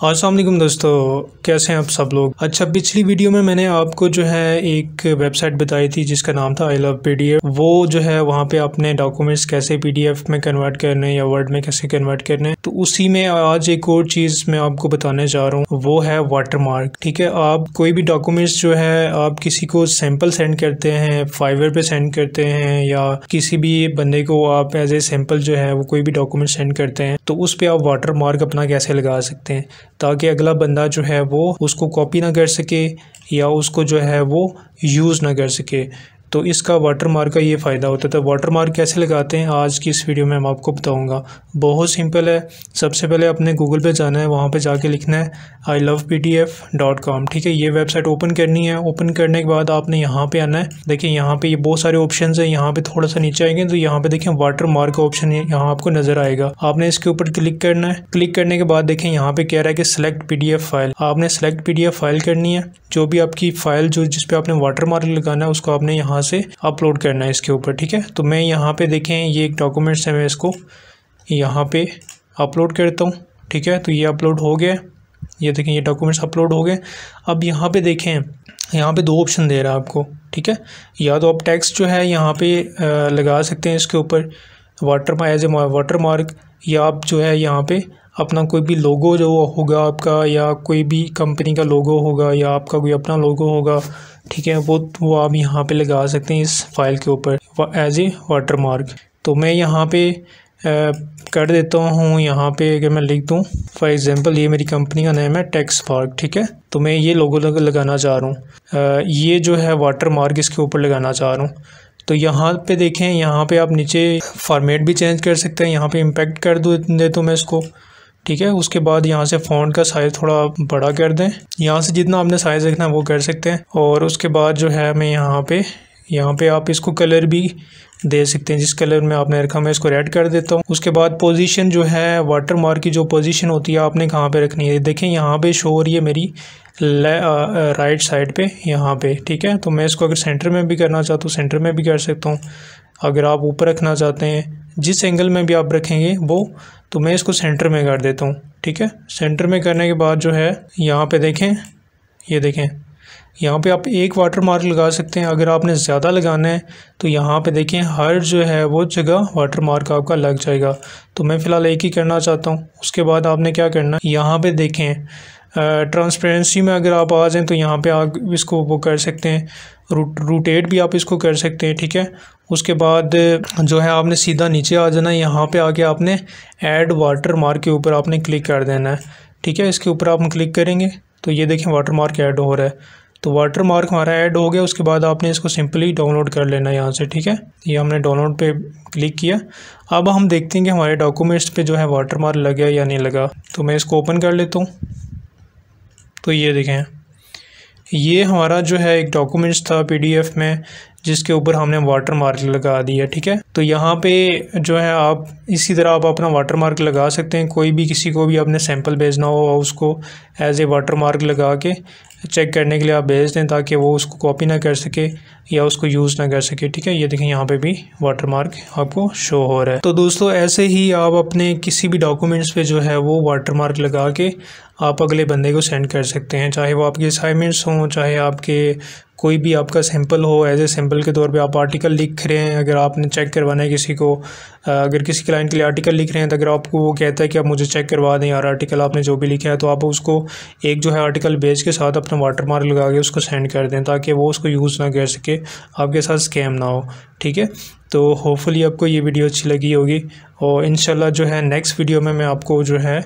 हाँ, असलम दोस्तों कैसे हैं आप सब लोग अच्छा पिछली वीडियो में मैंने आपको जो है एक वेबसाइट बताई थी जिसका नाम था आई लव पी वो जो है वहाँ पे अपने डॉक्यूमेंट्स कैसे पी में कन्वर्ट करने या वर्ड में कैसे कन्वर्ट करने तो उसी में आज एक और चीज़ मैं आपको बताने जा रहा हूँ वो है वाटरमार्क ठीक है आप कोई भी डॉक्यूमेंट्स जो है आप किसी को सैम्पल सेंड करते हैं फाइवर पर सेंड करते हैं या किसी भी बंदे को आप एज ए सैम्पल जो है वो कोई भी डॉक्यूमेंट सेंड करते हैं तो उस पर आप वाटर अपना कैसे लगा सकते हैं ताकि अगला बंदा जो है वो उसको कॉपी ना कर सके या उसको जो है वो यूज़ ना कर सके तो इसका वाटर मार्क का ये फ़ायदा होता था वाटर मार्क कैसे लगाते हैं आज की इस वीडियो में मैं आपको बताऊंगा बहुत सिंपल है सबसे पहले आपने गूगल पे जाना है वहाँ पे जाके लिखना है I love P D F dot com ठीक है ये वेबसाइट ओपन करनी है ओपन करने के बाद आपने यहाँ पे आना है देखिए यहाँ पे ये बहुत सारे ऑप्शन है यहाँ पे थोड़ा सा नीचे आएंगे तो यहाँ पे देखें वाटर मार्क का ऑप्शन यहाँ आपको नजर आएगा आपने इसके ऊपर क्लिक करना है क्लिक करने के बाद देखें यहाँ पे कह रहा है कि सिलेक्ट पी फाइल आपने सेलेक्ट पी फाइल करनी है जो भी आपकी फाइल जो जिसपे आपने वाटर मार्क लगाना है उसको आपने यहाँ यहाँ से अपलोड करना है इसके ऊपर ठीक है तो मैं यहाँ पे देखें ये एक डॉक्यूमेंट्स है मैं इसको यहाँ पे अपलोड करता हूँ ठीक है तो ये अपलोड हो गया ये देखें ये डॉक्यूमेंट्स अपलोड हो गए अब यहाँ पे देखें यहाँ पे दो ऑप्शन दे रहा है आपको ठीक है या तो आप टैक्स जो है यहाँ पर लगा सकते हैं इसके ऊपर water as a water mark या आप जो है यहाँ पे अपना कोई भी लोगो जो होगा आपका या कोई भी कंपनी का लोगो होगा या आपका कोई अपना लोगो होगा ठीक है वो वो आप यहाँ पे लगा सकते हैं इस फाइल के ऊपर एज ए वाटर मार्क तो मैं यहाँ पे कर देता हूँ यहाँ पे अगर मैं लिख दूँ फॉर एग्ज़ाम्पल ये मेरी कंपनी का नाम है टैक्स पार्क ठीक है तो मैं ये लोगो लग, लगाना चाह रहा हूँ ये जो है वाटर मार्क इसके ऊपर लगाना चाह रहा हूँ तो यहाँ पे देखें यहाँ पे आप नीचे फॉर्मेट भी चेंज कर सकते हैं यहाँ पे इम्पैक्ट कर दो दे तो मैं इसको ठीक है उसके बाद यहाँ से फोन का साइज़ थोड़ा बड़ा कर दें यहाँ से जितना आपने साइज़ रखना है वो कर सकते हैं और उसके बाद जो है मैं यहाँ पे यहाँ पे आप इसको कलर भी दे सकते हैं जिस कलर में आपने रखा मैं इसको रेड कर देता हूँ उसके बाद पोजीशन जो है वाटर मार्क की जो पोजीशन होती है आपने कहाँ पे रखनी है देखें यहाँ पे शो हो रही है मेरी राइट साइड पे यहाँ पे ठीक है तो मैं इसको अगर सेंटर में भी करना चाहता हूँ सेंटर में भी कर सकता हूँ अगर आप ऊपर रखना चाहते हैं जिस एंगल में भी आप रखेंगे वो तो मैं इसको सेंटर में कर देता हूँ ठीक है सेंटर में करने के बाद जो है यहाँ पे देखें ये देखें यहाँ पे आप एक वाटर मार्क लगा सकते हैं अगर आपने ज़्यादा लगाना है तो यहाँ पे देखें हर जो है वो जगह वाटर मार्क आपका लग जाएगा तो मैं फ़िलहाल एक ही करना चाहता हूँ उसके बाद आपने क्या करना यहाँ पर देखें ट्रांसपेरेंसी में अगर आप आ जाएँ तो यहाँ पे आप इसको वो कर सकते हैं रूट रूटेट भी आप इसको कर सकते हैं ठीक है उसके बाद जो है आपने सीधा नीचे आ जाना है यहाँ पर आके आपने एड वाटर मार्क के ऊपर आपने क्लिक कर देना है ठीक है इसके ऊपर आप क्लिक करेंगे तो ये देखें वाटर मार्क ऐड हो रहा है तो वाटर मार्क हमारा ऐड हो गया उसके बाद आपने इसको सिंपली डाउनलोड कर लेना है यहाँ से ठीक है ये हमने डाउनलोड पे क्लिक किया अब हम देखते हैं कि हमारे डॉक्यूमेंट्स पे जो है वाटर मार्क लगा या नहीं लगा तो मैं इसको ओपन कर लेता हूँ तो ये देखें ये हमारा जो है एक डॉक्यूमेंट्स था पीडीएफ में जिसके ऊपर हमने वाटर मार्क लगा दिया ठीक है तो यहाँ पे जो है आप इसी तरह आप अपना वाटर मार्क लगा सकते हैं कोई भी किसी को भी आपने सैंपल भेजना हो उसको एज ए वाटर मार्क लगा के चेक करने के लिए आप भेज दें ताकि वो उसको कॉपी ना कर सके या उसको यूज़ ना कर सके ठीक है ये देखें यहाँ पे भी वाटर मार्क आपको शो हो रहा है तो दोस्तों ऐसे ही आप अपने किसी भी डॉक्यूमेंट्स पे जो है वो वाटर मार्क लगा के आप अगले बंदे को सेंड कर सकते हैं चाहे वो आपके असाइनमेंट्स हों चाहे आपके कोई भी आपका सैंपल हो एज ए सैंपल के तौर पे आप आर्टिकल लिख रहे हैं अगर आपने चेक करवाना है किसी को अगर किसी क्लाइंट के लिए आर्टिकल लिख रहे हैं तो अगर आपको वो कहता है कि आप मुझे चेक करवा दें यार आर्टिकल आपने जो भी लिखा है तो आप उसको एक जो है आर्टिकल बेच के साथ अपना वाटर मार्क लगा के उसको सेंड कर दें ताकि वो उसको यूज़ ना कर सके आपके साथ स्कैम ना हो ठीक है तो होपफुली आपको ये वीडियो अच्छी लगी होगी और इनशाला जो है नेक्स्ट वीडियो में मैं आपको जो है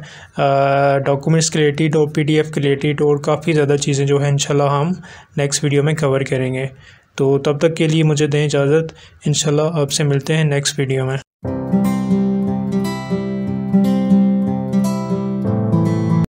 डॉक्यूमेंट्स के रिलेटेड और पी के रिलेटेड और काफ़ी ज़्यादा चीज़ें जो है इन हम नेक्स्ट वीडियो में कवर करेंगे तो तब तक के लिए मुझे दें इजाज़त इनशाला आपसे मिलते हैं नेक्स्ट वीडियो में